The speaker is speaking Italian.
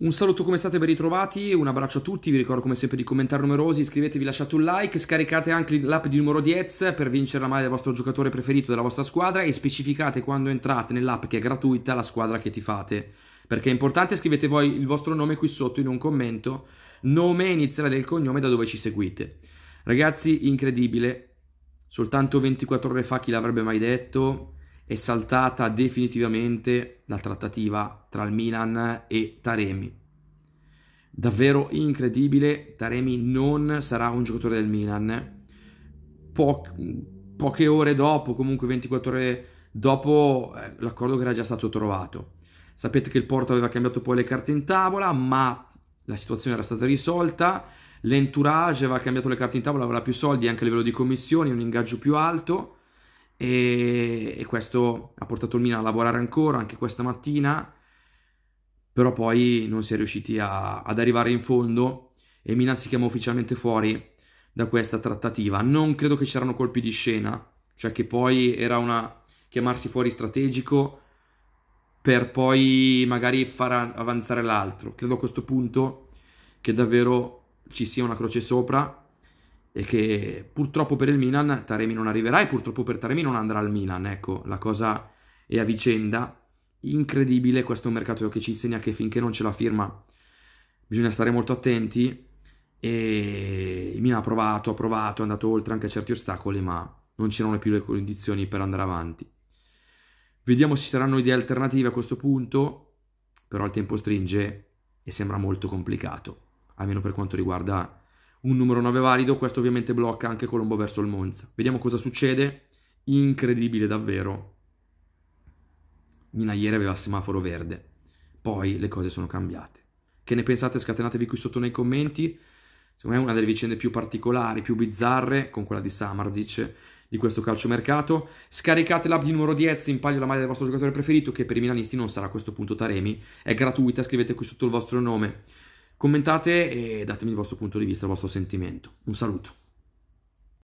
Un saluto, come state? Ben ritrovati, un abbraccio a tutti, vi ricordo come sempre di commentare numerosi, iscrivetevi, lasciate un like, scaricate anche l'app di numero 10 per vincere la maglia del vostro giocatore preferito della vostra squadra e specificate quando entrate nell'app che è gratuita la squadra che ti fate. Perché è importante, scrivete voi il vostro nome qui sotto in un commento, nome, iniziale del cognome da dove ci seguite. Ragazzi, incredibile, soltanto 24 ore fa chi l'avrebbe mai detto, è saltata definitivamente la trattativa tra il Milan e Taremi. Davvero incredibile, Taremi non sarà un giocatore del Milan. Po- poche ore dopo, comunque 24 ore dopo, eh, l'accordo che era già stato trovato. Sapete che il Porto aveva cambiato poi le carte in tavola, ma la situazione era stata risolta. L'entourage aveva cambiato le carte in tavola, aveva più soldi anche a livello di commissioni, un ingaggio più alto e, e questo ha portato il Milan a lavorare ancora anche questa mattina, però poi non si è riusciti a, ad arrivare in fondo e Milan si chiama ufficialmente fuori da questa trattativa. Non credo che c'erano colpi di scena, cioè che poi era una chiamarsi fuori strategico per poi magari far avanzare l'altro. Credo a questo punto che davvero ci sia una croce sopra e che purtroppo per il Milan Taremi non arriverà e purtroppo per Taremi non andrà al Milan, ecco, la cosa è a vicenda, incredibile questo mercato che ci insegna che finché non ce la firma bisogna stare molto attenti e il Milan ha provato, ha provato, è andato oltre anche a certi ostacoli ma non c'erano più le condizioni per andare avanti. Vediamo se ci saranno idee alternative a questo punto, però il tempo stringe e sembra molto complicato, almeno per quanto riguarda un numero 9 valido, questo ovviamente blocca anche Colombo verso il Monza. Vediamo cosa succede, incredibile davvero. Mina ieri aveva il semaforo verde, poi le cose sono cambiate. Che ne pensate? Scatenatevi qui sotto nei commenti. Secondo me è una delle vicende più particolari, più bizzarre, con quella di Samarzic, di questo calciomercato. Scaricate l'app di numero 10 in palio la maglia del vostro giocatore preferito, che per i milanisti non sarà a questo punto Taremi. È gratuita, scrivete qui sotto il vostro nome. Commentate e datemi il vostro punto di vista, il vostro sentimento. Un saluto.